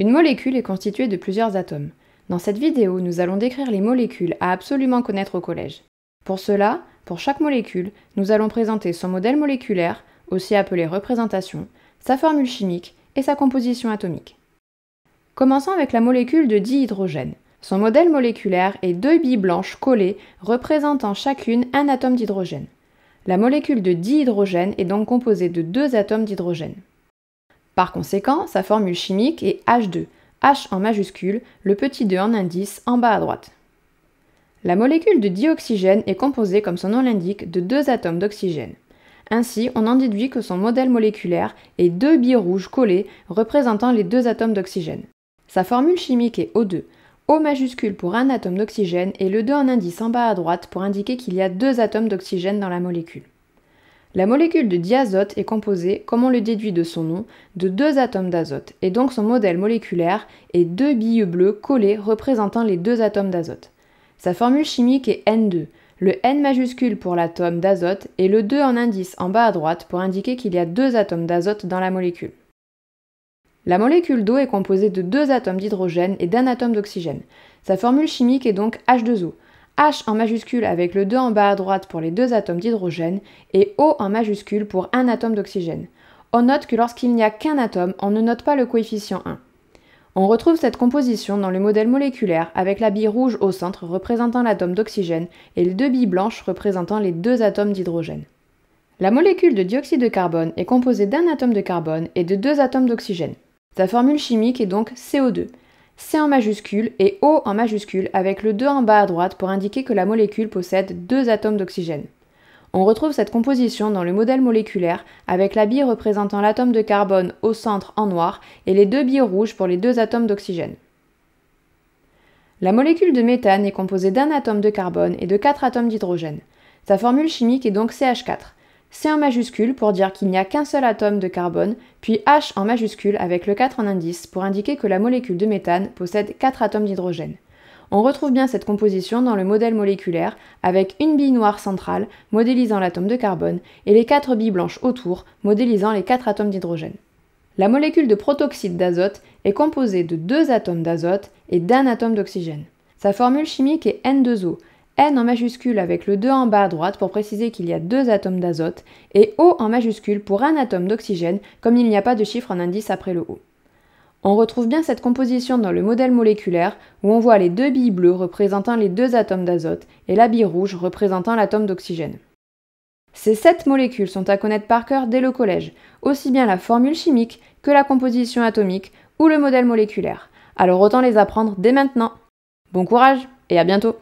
Une molécule est constituée de plusieurs atomes. Dans cette vidéo, nous allons décrire les molécules à absolument connaître au collège. Pour cela, pour chaque molécule, nous allons présenter son modèle moléculaire, aussi appelé représentation, sa formule chimique et sa composition atomique. Commençons avec la molécule de dihydrogène. Son modèle moléculaire est deux billes blanches collées représentant chacune un atome d'hydrogène. La molécule de dihydrogène est donc composée de deux atomes d'hydrogène. Par conséquent, sa formule chimique est H2, H en majuscule, le petit 2 en indice en bas à droite. La molécule de dioxygène est composée, comme son nom l'indique, de deux atomes d'oxygène. Ainsi, on en déduit que son modèle moléculaire est deux billes rouges collées représentant les deux atomes d'oxygène. Sa formule chimique est O2, O majuscule pour un atome d'oxygène et le 2 en indice en bas à droite pour indiquer qu'il y a deux atomes d'oxygène dans la molécule. La molécule de diazote est composée, comme on le déduit de son nom, de deux atomes d'azote, et donc son modèle moléculaire est deux billes bleues collées représentant les deux atomes d'azote. Sa formule chimique est N2, le N majuscule pour l'atome d'azote et le 2 en indice en bas à droite pour indiquer qu'il y a deux atomes d'azote dans la molécule. La molécule d'eau est composée de deux atomes d'hydrogène et d'un atome d'oxygène. Sa formule chimique est donc H2O. H en majuscule avec le 2 en bas à droite pour les deux atomes d'hydrogène et O en majuscule pour un atome d'oxygène. On note que lorsqu'il n'y a qu'un atome, on ne note pas le coefficient 1. On retrouve cette composition dans le modèle moléculaire avec la bille rouge au centre représentant l'atome d'oxygène et les deux billes blanches représentant les deux atomes d'hydrogène. La molécule de dioxyde de carbone est composée d'un atome de carbone et de deux atomes d'oxygène. Sa formule chimique est donc CO2, C en majuscule et O en majuscule avec le 2 en bas à droite pour indiquer que la molécule possède deux atomes d'oxygène. On retrouve cette composition dans le modèle moléculaire avec la bille représentant l'atome de carbone au centre en noir et les deux billes rouges pour les deux atomes d'oxygène. La molécule de méthane est composée d'un atome de carbone et de quatre atomes d'hydrogène. Sa formule chimique est donc CH4. C en majuscule pour dire qu'il n'y a qu'un seul atome de carbone, puis H en majuscule avec le 4 en indice pour indiquer que la molécule de méthane possède 4 atomes d'hydrogène. On retrouve bien cette composition dans le modèle moléculaire avec une bille noire centrale modélisant l'atome de carbone et les 4 billes blanches autour modélisant les 4 atomes d'hydrogène. La molécule de protoxyde d'azote est composée de 2 atomes d'azote et d'un atome d'oxygène. Sa formule chimique est N2O, N en majuscule avec le 2 en bas à droite pour préciser qu'il y a deux atomes d'azote, et O en majuscule pour un atome d'oxygène, comme il n'y a pas de chiffre en indice après le O. On retrouve bien cette composition dans le modèle moléculaire où on voit les deux billes bleues représentant les deux atomes d'azote et la bille rouge représentant l'atome d'oxygène. Ces sept molécules sont à connaître par cœur dès le collège, aussi bien la formule chimique que la composition atomique ou le modèle moléculaire. Alors autant les apprendre dès maintenant. Bon courage et à bientôt